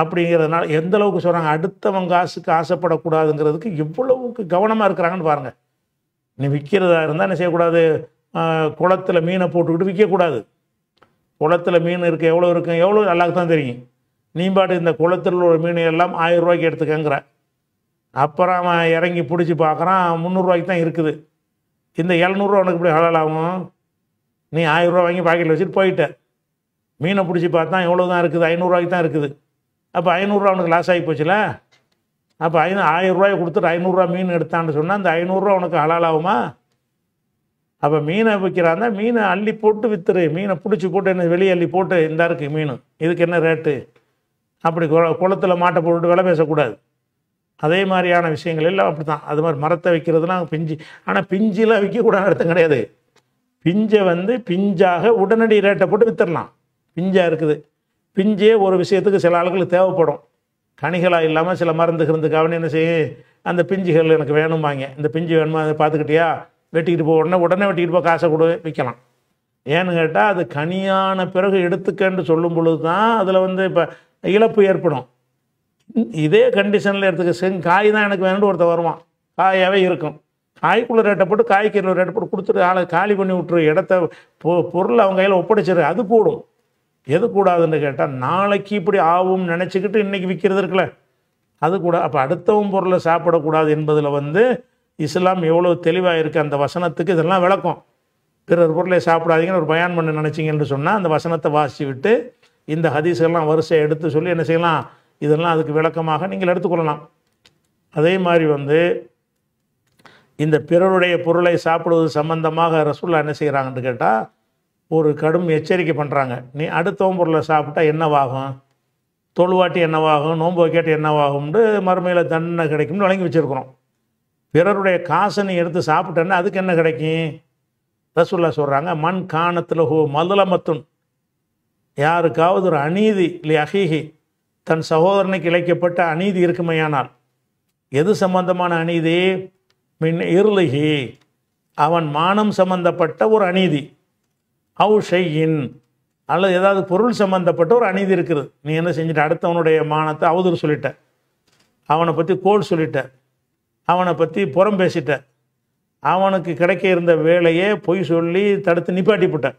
அப்படிங்கிறதுனால எந்த அளவுக்கு சொல்கிறாங்க அடுத்தவன் காசுக்கு ஆசைப்படக்கூடாதுங்கிறதுக்கு எவ்வளவுக்கு கவனமாக இருக்கிறாங்கன்னு பாருங்கள் நீ விற்கிறதா இருந்தால் என்ன செய்யக்கூடாது குளத்தில் மீனை போட்டுக்கிட்டு விற்கக்கூடாது குளத்தில் மீன் இருக்குது எவ்வளோ இருக்கும் எவ்வளோ நல்லா தான் தெரியும் நீ பாட்டு இந்த குளத்தில் உள்ள மீன் எல்லாம் ஆயிரம் ரூபாய்க்கு எடுத்துக்கங்கிற அப்புறம் அவன் இறங்கி பிடிச்சி பார்க்குறான் முந்நூறுரூவாய்க்கு தான் இருக்குது இந்த எழுநூறுவா உனக்கு இப்படி ஹலால் ஆகும் நீ ஆயிரரூவா வாங்கி பாக்கெட்டில் வச்சுட்டு போயிட்ட மீனை பிடிச்சி பார்த்தா எவ்வளோ தான் இருக்குது ஐநூறுரூவாய்க்கு தான் இருக்குது அப்போ ஐநூறுரூவா அவனுக்கு லாஸ் ஆகி போச்சுல அப்போ ஐநூ ஆயிரரூவாயை கொடுத்துட்டு ஐநூறுரூவா மீன் எடுத்தான்னு சொன்னால் அந்த ஐநூறுரூவா உனக்கு ஹலாலாகுமா அப்போ மீனை விற்கிறான்னா மீனை அள்ளி போட்டு விற்று மீனை பிடிச்சி போட்டு என்ன வெளியே அள்ளி போட்டு இந்த இருக்குது மீன் இதுக்கு என்ன ரேட்டு அப்படி குளத்தில் மாட்டை போட்டுட்டு விலை பேசக்கூடாது அதே மாதிரியான விஷயங்கள் எல்லாம் அப்படி தான் அது மாதிரி மரத்தை வைக்கிறதுலாம் பிஞ்சு ஆனால் பிஞ்சிலாம் விற்கக்கூடாது அர்த்தம் கிடையாது பிஞ்சை வந்து பிஞ்சாக உடனடி ரேட்டை போட்டு விற்றுடலாம் பிஞ்சாக இருக்குது பிஞ்சே ஒரு விஷயத்துக்கு சில ஆளுகளுக்கு தேவைப்படும் கனிகளாக இல்லாமல் சில மருந்து கிருந்துக்காகனு என்ன செய்யும் அந்த பிஞ்சுகள் எனக்கு வேணும்பாங்க இந்த பிஞ்சு வேணுமா அதை பார்த்துக்கிட்டியா வெட்டிக்கிட்டு போ உடனே உடனே வெட்டிக்கிட்டு போ காசை கொடு விற்கலாம் ஏன்னு கேட்டால் அது கனியான பிறகு எடுத்துக்கன்னு சொல்லும் பொழுது தான் அதில் வந்து இப்போ இழப்பு ஏற்படும் இதே கண்டிஷனில் எடுத்துக்க செங் காய் தான் எனக்கு வேணும் ஒருத்தர் வருவான் காயாகவே இருக்கும் காய்க்குள்ளே ரேட்டை போட்டு காய்கறியில் ரேட்டை போட்டு கொடுத்துட்டு ஆளை காலி பண்ணி விட்டுரு இடத்த பொ பொருள் அவங்க கையில் ஒப்படைச்சிரு அது போடும் எது கூடாதுன்னு கேட்டால் நாளைக்கு இப்படி ஆகும் நினச்சிக்கிட்டு இன்றைக்கி விற்கிறது இருக்குல்ல அது கூட அப்போ அடுத்தவும் பொருளை சாப்பிடக்கூடாது என்பதில் வந்து இஸ்லாம் எவ்வளோ தெளிவாக இருக்குது அந்த வசனத்துக்கு இதெல்லாம் விளக்கம் பிறர் பொருளை சாப்பிடாதீங்கன்னு ஒரு பயான் பண்ண நினச்சிங்கன்னு சொன்னால் அந்த வசனத்தை வாசி விட்டு இந்த ஹதீஸெல்லாம் வரிசையை எடுத்து சொல்லி என்ன செய்யலாம் இதெல்லாம் அதுக்கு விளக்கமாக நீங்கள் எடுத்துக்கொள்ளலாம் அதே மாதிரி வந்து இந்த பிறருடைய பொருளை சாப்பிடுவது சம்பந்தமாக ரசூல்லா என்ன செய்கிறாங்கன்னு கேட்டால் ஒரு கடும் எச்சரிக்கை பண்ணுறாங்க நீ அடுத்த ஓம்பூரில் சாப்பிட்டா என்னவாகும் தொழுவாட்டி என்னவாகும் நோன்பு வைக்காட்டி என்னவாகும்னு மறுமையில் தண்டனை கிடைக்கும்னு வழங்கி வச்சுருக்குறோம் பிறருடைய காசை நீ எடுத்து சாப்பிட்டேன்னா அதுக்கு என்ன கிடைக்கும் ரசுல்லா சொல்கிறாங்க மண் காணத்தில் ஹோ மதுலமத்துன் யாருக்காவது ஒரு அநீதி இல்லை அகிஹி தன் சகோதரனுக்கு இழைக்கப்பட்ட அநீதி இருக்குமையானால் எது சம்பந்தமான அநீதி மின் இருளுகி அவன் மானம் சம்பந்தப்பட்ட ஒரு அநீதி அவு ஷெய்யின் அல்லது ஏதாவது பொருள் சம்மந்தப்பட்ட ஒரு அநீதி இருக்குது நீ என்ன செஞ்சிட்ட அடுத்தவனுடைய மானத்தை அவதூறு சொல்லிட்ட அவனை பற்றி கோல் சொல்லிட்ட அவனை பற்றி புறம் பேசிட்ட அவனுக்கு கிடைக்க இருந்த வேலையே பொய் சொல்லி தடுத்து நிப்பாட்டி போட்ட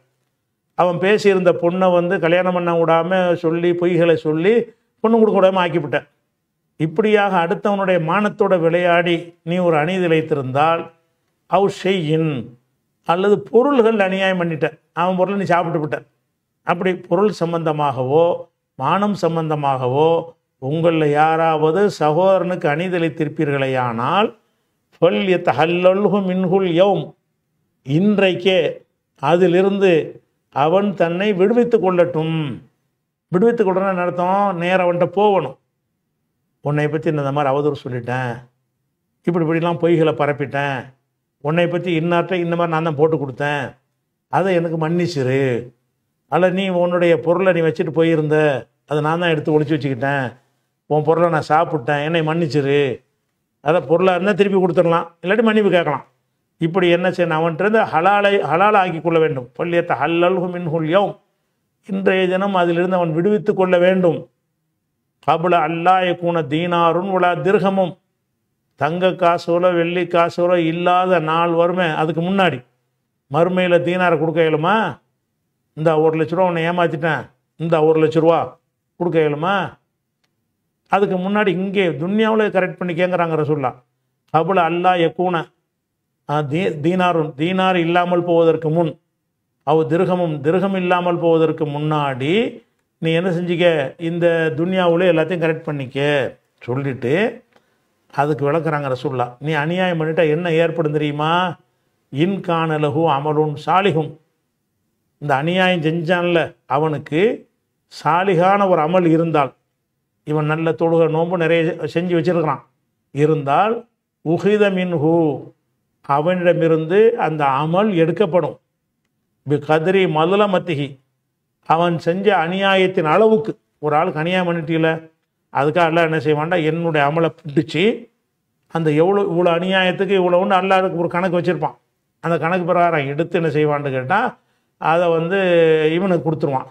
அவன் பேசியிருந்த பொண்ணை வந்து கல்யாணம் பண்ண விடாமல் சொல்லி பொய்களை சொல்லி பொண்ணு கொடுக்க விடாமல் ஆக்கிவிட்டேன் இப்படியாக அடுத்தவனுடைய மானத்தோட விளையாடி நீ ஒரு அநீதி வைத்திருந்தால் அவு ஷெய்யின் அல்லது பொருள்கள் அநியாயம் பண்ணிட்டேன் அவன் பொருளை நீ சாப்பிட்டு விட்டேன் அப்படி பொருள் சம்பந்தமாகவோ மானம் சம்பந்தமாகவோ உங்களில் யாராவது சகோதரனுக்கு அணிதலை திருப்பீர்களேயானால் ஃபல் எத்த ஹல்லொல்கு மின்ஹுல் யோம் இன்றைக்கே அதிலிருந்து அவன் தன்னை விடுவித்து கொள்ளட்டும் விடுவித்து கொள்ளணும் நடத்தும் நேரம் அவன்கிட்ட போகணும் உன்னை பற்றி இந்த மாதிரி அவதூறு சொல்லிட்டேன் இப்படி இப்படிலாம் பொய்களை பரப்பிட்டேன் உன்னை பற்றி இன்னாற்ற இந்த மாதிரி நான் தான் போட்டு கொடுத்தேன் அதை எனக்கு மன்னிச்சிரு அல்ல நீ உன்னுடைய பொருளை நீ வச்சுட்டு போயிருந்த அதை நான் தான் எடுத்து ஒழிச்சு வச்சுக்கிட்டேன் உன் பொருளை நான் சாப்பிட்டேன் என்னை மன்னிச்சிரு அதை பொருளாக இருந்தால் திருப்பி கொடுத்துடலாம் இல்லாட்டி மன்னிப்பு கேட்கலாம் இப்படி என்ன செய்யணும் அவன்கிட்ட ஹலாலை ஹலால் ஆக்கி கொள்ள வேண்டும் பள்ளியத்தை மின் மின்ஹுல்யம் இன்றைய தினம் அதிலிருந்து அவன் விடுவித்து கொள்ள வேண்டும் கபுல அல்லாய கூன தீனாருன் உலா திருகமும் தங்க காசோல வெள்ளி காசோல இல்லாத நாள் வருமே அதுக்கு முன்னாடி மறுமையில் தீனாரை கொடுக்க இயலுமா இந்த ஒரு லட்ச ரூபா உன்னை ஏமாற்றிட்டேன் இந்த ஒரு லட்ச ரூபா கொடுக்க இயலுமா அதுக்கு முன்னாடி இங்கே துன்யாவில் கரெக்ட் பண்ணி கேட்குறாங்க ரசூல்லா அவ்வளோ அல்லா எக்கூன தீ தீனாரும் தீனார் இல்லாமல் போவதற்கு முன் அவ திருகமும் திருகம் இல்லாமல் போவதற்கு முன்னாடி நீ என்ன செஞ்சிக்க இந்த துன்யாவில் எல்லாத்தையும் கரெக்ட் பண்ணிக்க சொல்லிவிட்டு அதுக்கு விளக்குறாங்க ரசூல்லா நீ அநியாயம் பண்ணிட்டா என்ன ஏற்படும் தெரியுமா இன்கானலகு அமலும் சாலிகும் இந்த அநியாயம் செஞ்சான்ல அவனுக்கு சாலிகான ஒரு அமல் இருந்தால் இவன் நல்ல தொழுக நோன்பு நிறைய செஞ்சு வச்சிருக்கிறான் இருந்தால் உகிதமின்ஹூ அவனிடமிருந்து அந்த அமல் எடுக்கப்படும் கதிரி மதுல மத்திகி அவன் செஞ்ச அநியாயத்தின் அளவுக்கு ஒரு ஆளுக்கு அநியாயம் பண்ணிட்டீங்களே அதுக்காக எல்லாம் என்ன செய்வான்டா என்னுடைய அமலை பிடிச்சி அந்த எவ்வளோ இவ்வளோ அநியாயத்துக்கு இவ்வளோன்னு அல்லாருக்கு ஒரு கணக்கு வச்சுருப்பான் அந்த கணக்கு பிரகாரம் எடுத்து என்ன செய்வான்னு கேட்டால் அதை வந்து இவனுக்கு கொடுத்துருவான்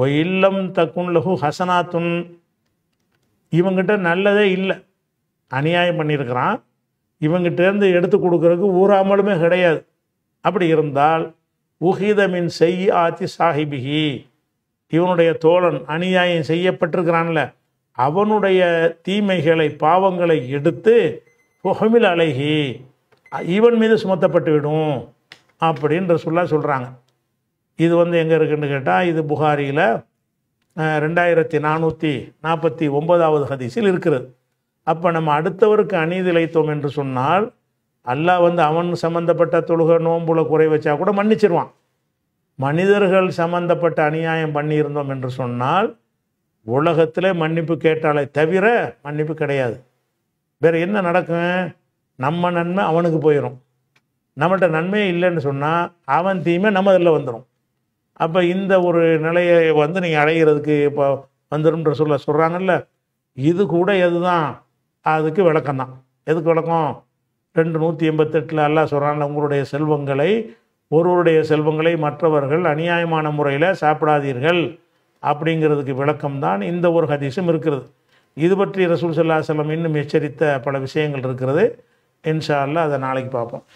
ஓ இல்லம் தக்குன் லகு ஹசனாத்துன் இவங்கிட்ட நல்லதே இல்லை அநியாயம் பண்ணியிருக்கிறான் இவங்கிட்டேருந்து எடுத்து கொடுக்குறதுக்கு ஒரு அமலுமே கிடையாது அப்படி இருந்தால் உஹிதமின் செய் ஆத்தி சாஹிபிகி இவனுடைய தோழன் அநியாயம் செய்யப்பட்டிருக்கிறான்ல அவனுடைய தீமைகளை பாவங்களை எடுத்து புகமில் அழகி இவன் மீது சுமத்தப்பட்டு விடும் அப்படின்ற சொல்ல சொல்கிறாங்க இது வந்து எங்கே இருக்குன்னு கேட்டால் இது புகாரியில் ரெண்டாயிரத்தி நானூற்றி நாற்பத்தி ஒன்பதாவது ஹதீஸில் இருக்கிறது அப்போ நம்ம அடுத்தவருக்கு அநீதி இழைத்தோம் என்று சொன்னால் அல்லாஹ் வந்து அவன் சம்மந்தப்பட்ட தொழுகை நோம்புல குறை வச்சா கூட மன்னிச்சிருவான் மனிதர்கள் சம்மந்தப்பட்ட அநியாயம் பண்ணியிருந்தோம் என்று சொன்னால் உலகத்தில் மன்னிப்பு கேட்டாலே தவிர மன்னிப்பு கிடையாது வேறு என்ன நடக்கும் நம்ம நன்மை அவனுக்கு போயிடும் நம்மள்கிட்ட நன்மையே இல்லைன்னு சொன்னால் அவன் தீமை நம்ம இதில் வந்துடும் அப்போ இந்த ஒரு நிலையை வந்து நீங்கள் அடைகிறதுக்கு இப்போ வந்துடும்ன்ற சொல்ல சொல்கிறாங்கல்ல இது கூட எது தான் அதுக்கு விளக்கம் தான் எதுக்கு விளக்கம் ரெண்டு நூற்றி எண்பத்தெட்டில் எல்லாம் சொல்கிறாங்க உங்களுடைய செல்வங்களை ஒருவருடைய செல்வங்களை மற்றவர்கள் அநியாயமான முறையில் சாப்பிடாதீர்கள் அப்படிங்கிறதுக்கு விளக்கம் தான் இந்த ஒரு ஹதீஸும் இருக்கிறது இது பற்றி ரசூல் சல்லா சொல்லம் இன்னும் எச்சரித்த பல விஷயங்கள் இருக்கிறது இன்ஷா அல்லா அதை நாளைக்கு பார்ப்போம்